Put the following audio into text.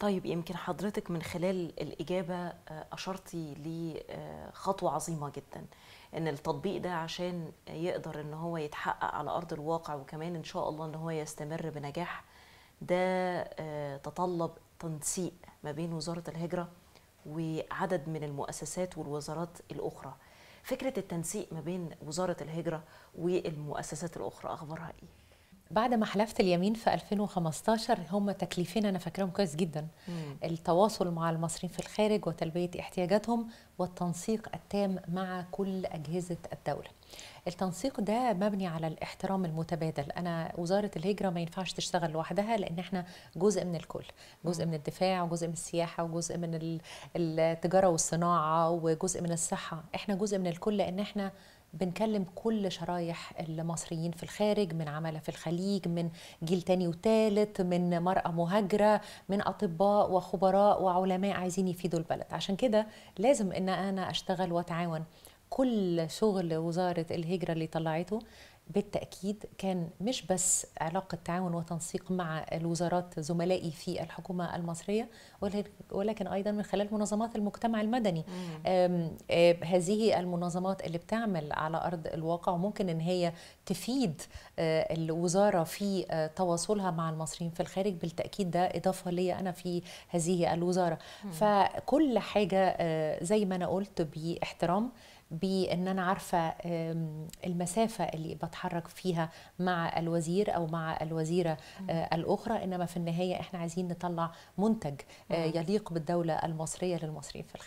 طيب يمكن حضرتك من خلال الإجابة آه، أشرتي لخطوة آه، عظيمة جدا ان التطبيق ده عشان يقدر ان هو يتحقق على ارض الواقع وكمان ان شاء الله ان هو يستمر بنجاح ده آه، تطلب تنسيق ما بين وزاره الهجره وعدد من المؤسسات والوزارات الاخرى فكره التنسيق ما بين وزاره الهجره والمؤسسات الاخرى اخبارها ايه بعد ما حلفت اليمين في 2015 هم تكليفين انا فاكراهم كويس جدا مم. التواصل مع المصريين في الخارج وتلبيه احتياجاتهم والتنسيق التام مع كل اجهزه الدوله التنسيق ده مبني على الاحترام المتبادل انا وزاره الهجره ما ينفعش تشتغل لوحدها لان احنا جزء من الكل جزء من الدفاع وجزء من السياحه وجزء من التجاره والصناعه وجزء من الصحه احنا جزء من الكل لان احنا بنكلم كل شرايح المصريين في الخارج من عمله في الخليج من جيل تاني وتالت من مرأة مهاجرة من أطباء وخبراء وعلماء عايزين يفيدوا البلد عشان كده لازم أن أنا أشتغل وأتعاون كل شغل وزارة الهجرة اللي طلعته بالتأكيد كان مش بس علاقة تعاون وتنسيق مع الوزارات زملائي في الحكومة المصرية ولكن أيضا من خلال منظمات المجتمع المدني آم آم آه، هذه المنظمات اللي بتعمل على أرض الواقع وممكن أن هي تفيد آه، الوزارة في آه، تواصلها مع المصريين في الخارج بالتأكيد ده إضافة لي أنا في هذه الوزارة مم. فكل حاجة زي ما أنا قلت باحترام بان انا عارفه المسافه اللي نتحرك فيها مع الوزير او مع الوزيره آه، الاخرى انما في النهايه احنا عايزين نطلع منتج آه، يليق بالدوله المصريه للمصريين في الخارج